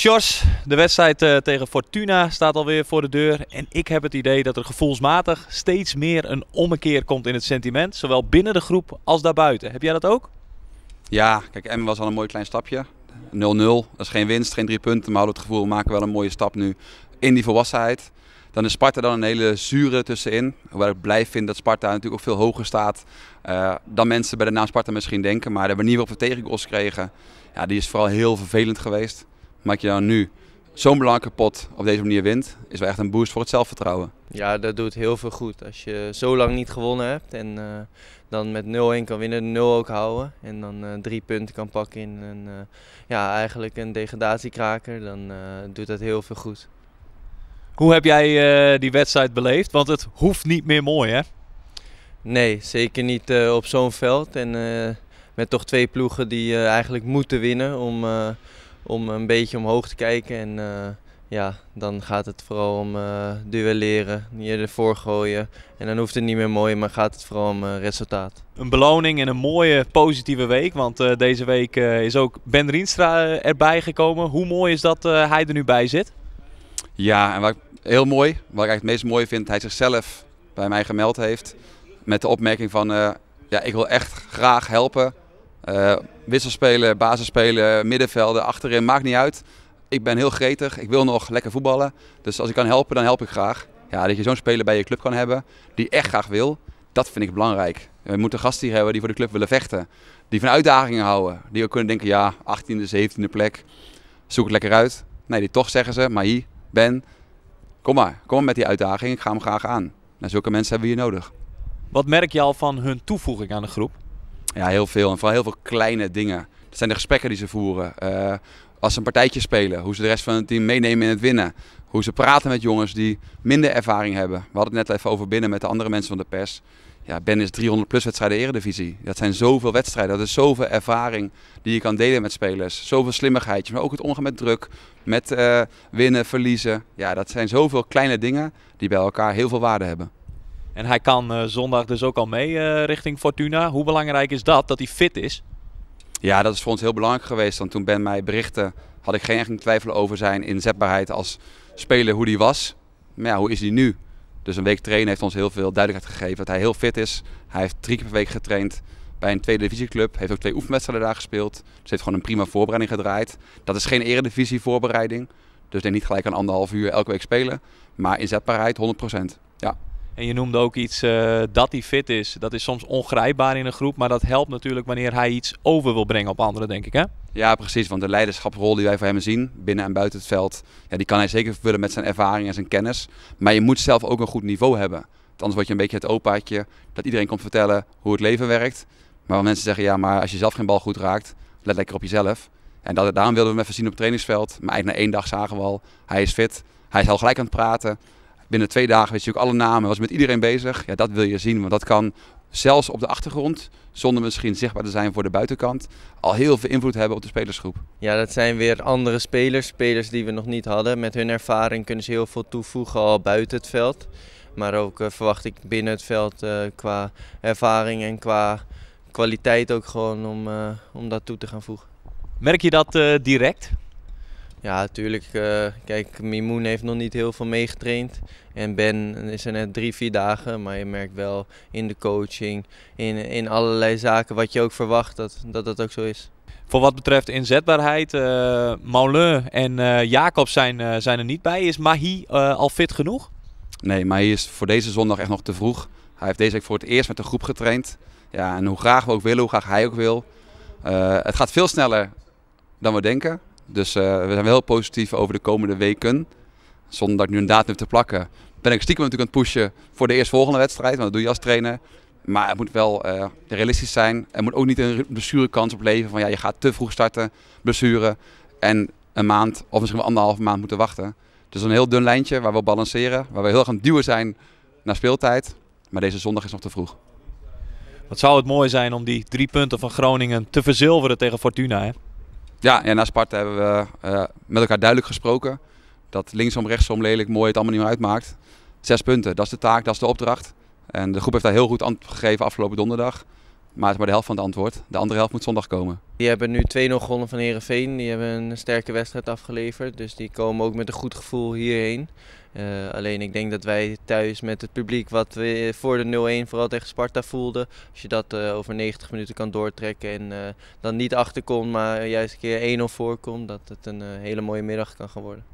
Sjors, de wedstrijd eh, tegen Fortuna staat alweer voor de deur. En ik heb het idee dat er gevoelsmatig steeds meer een ommekeer komt in het sentiment. Zowel binnen de groep als daarbuiten. Heb jij dat ook? Ja, kijk, Emmen was al een mooi klein stapje. 0-0, dat is geen winst, geen drie punten. Maar we het gevoel, we maken wel een mooie stap nu in die volwassenheid. Dan is Sparta dan een hele zure tussenin. Hoewel ik blij vind dat Sparta natuurlijk ook veel hoger staat eh, dan mensen bij de naam Sparta misschien denken. Maar de manier waarop we tegengoals kregen, ja, die is vooral heel vervelend geweest maak je dan nou nu zo'n belangrijke pot op deze manier wint, is wel echt een boost voor het zelfvertrouwen. Ja, dat doet heel veel goed. Als je zo lang niet gewonnen hebt en eh, dan met 0-1 kan winnen, 0 ook houden. En dan eh, drie punten kan pakken in een, eh, ja, eigenlijk een degradatiekraker, dan doet dat heel veel goed. Hoe heb jij die wedstrijd beleefd? Want het hoeft niet meer mooi, hè? Nee, zeker niet op zo'n veld. En met toch twee ploegen die eigenlijk moeten winnen om om een beetje omhoog te kijken. En eh, ja, dan gaat het vooral om uh, duelleren, je ervoor gooien. En dan hoeft het niet meer mooi, maar gaat het vooral om eh, resultaat. Een beloning en een mooie positieve week, want deze week is ook Ben Rienstra erbij gekomen. Hoe mooi is dat hij er nu bij zit? Ja, en wat, heel mooi. Wat ik eigenlijk het meest mooi vind, hij zichzelf bij mij gemeld heeft. Met de opmerking van, ja, ik wil echt graag helpen. Uh, eh, wisselspelen, basisspelen, middenvelden, achterin, maakt niet uit. Ik ben heel gretig, ik wil nog lekker voetballen. Dus als ik kan helpen, dan help ik graag. Ja, dat je zo'n speler bij je club kan hebben die echt graag wil, dat vind ik belangrijk. We moeten gasten hier hebben die voor de club willen vechten. Die van uitdagingen houden. Die ook kunnen denken, ja, 18e, 17e plek, zoek het lekker uit. Nee, die toch zeggen ze, maar hier, Ben, kom maar. Kom maar met die uitdaging, ik ga hem graag aan. En nou, zulke mensen hebben we hier nodig. Wat merk je al van hun toevoeging aan de groep? Ja, heel veel. En vooral heel veel kleine dingen. Dat zijn de gesprekken die ze voeren. Eh, als ze een partijtje spelen, hoe ze de rest van het team meenemen in het winnen. Hoe ze praten met jongens die minder ervaring hebben. We hadden het net even over binnen met de andere mensen van de pers. Ja, Ben is 300 plus wedstrijden Eredivisie. Dat zijn zoveel wedstrijden. Dat is zoveel ervaring die je kan delen met spelers. Zoveel slimmigheid. maar ook het omgaan met druk. Met eh, winnen, verliezen. Ja, dat zijn zoveel kleine dingen die bij elkaar heel veel waarde hebben. En hij kan eh, zondag dus ook al mee eh, richting Fortuna. Hoe belangrijk is dat, dat hij fit is? Ja, dat is voor ons heel belangrijk geweest. Want toen Ben mij berichtte, had ik geen enkele twijfel over zijn inzetbaarheid als speler, hoe die was. Maar ja, hoe is die nu? Dus een week trainen heeft ons heel veel duidelijkheid gegeven dat hij heel fit is. Hij heeft drie keer per week getraind bij een tweede divisieclub. Heeft ook twee oefenwedstrijden daar gespeeld. Dus heeft gewoon een prima voorbereiding gedraaid. Dat is geen eredivisie voorbereiding. Dus denk niet gelijk aan anderhalf uur elke week spelen. Maar inzetbaarheid 100%. Ja. En je noemde ook iets eh, dat hij fit is. Dat is soms ongrijpbaar in een groep, maar dat helpt natuurlijk wanneer hij iets over wil brengen op anderen, denk ik. Hè? Ja, precies. Want de leiderschapsrol die wij voor hem zien, binnen en buiten het veld, ja, die kan hij zeker vervullen met zijn ervaring en zijn kennis. Maar je moet zelf ook een goed niveau hebben. Anders word je een beetje het opaatje dat iedereen komt vertellen hoe het leven werkt. Maar mensen zeggen, ja, maar als je zelf geen bal goed raakt, let lekker op jezelf. En dat, daarom wilden we hem even zien op het trainingsveld. Maar eigenlijk na één dag zagen we al, hij is fit. Hij is al gelijk aan het praten binnen twee dagen wist je ook alle namen, was met iedereen bezig. Ja, dat wil je zien, want dat kan zelfs op de achtergrond, zonder misschien zichtbaar te zijn voor de buitenkant, al heel veel invloed hebben op de spelersgroep. Ja, dat zijn weer andere spelers, spelers die we nog niet hadden. Met hun ervaring kunnen ze heel veel toevoegen al buiten het veld. Maar ook eh, verwacht ik binnen het veld eh, qua ervaring en qua kwaliteit ook gewoon om, eh, om dat toe te gaan voegen. Merk je dat direct? Ja, natuurlijk. Eh, kijk, Mimoen heeft nog niet heel veel meegetraind. En Ben is er net drie, vier dagen. Maar je merkt wel in de coaching, in, in allerlei zaken wat je ook verwacht, dat dat, dat ook zo is. Voor wat betreft inzetbaarheid, uh, Maulin en eh, Jacob zijn, zijn er niet bij. Is Mahi al fit genoeg? Nee, Mahi is voor deze zondag echt nog te vroeg. Hij heeft deze week voor het eerst met de groep getraind. Ja, en hoe graag we ook willen, hoe graag hij ook wil. het gaat veel sneller dan we denken. Dus eh, we zijn wel heel positief over de komende weken. Zonder dat ik nu een datum heb te plakken. Ben ik stiekem natuurlijk aan het pushen voor de eerstvolgende wedstrijd. Want dat doe je als trainer. Maar het moet wel eh, realistisch zijn. Er moet ook niet een blessurekans opleveren van ja, je gaat te vroeg starten, blessuren En een maand of misschien wel anderhalve maand moeten wachten. Dus een heel dun lijntje waar we balanceren. Waar we heel gaan duwen zijn naar speeltijd. Maar deze zondag is nog te vroeg. Wat zou het mooi zijn om die drie punten van Groningen te verzilveren tegen Fortuna, hè? Ja, en na Sparta hebben we eh, met elkaar duidelijk gesproken. Dat linksom, rechtsom, lelijk, mooi het allemaal niet meer uitmaakt. Zes punten, dat is de taak, dat is de opdracht. En de groep heeft daar heel goed antwoord gegeven afgelopen donderdag. Maar het is maar de helft van het antwoord. De andere helft moet zondag komen. Die hebben nu 2-0 gewonnen van Herenveen. Die hebben een sterke wedstrijd afgeleverd. Dus die komen ook met een goed gevoel hierheen. Eh, alleen ik denk dat wij thuis met het publiek wat we voor de 0-1 vooral tegen Sparta voelden. Als je dat eh, over 90 minuten kan doortrekken en eh, dan niet achterkomt, maar juist een keer 1-0 voorkomt. Dat het een hele mooie middag kan worden.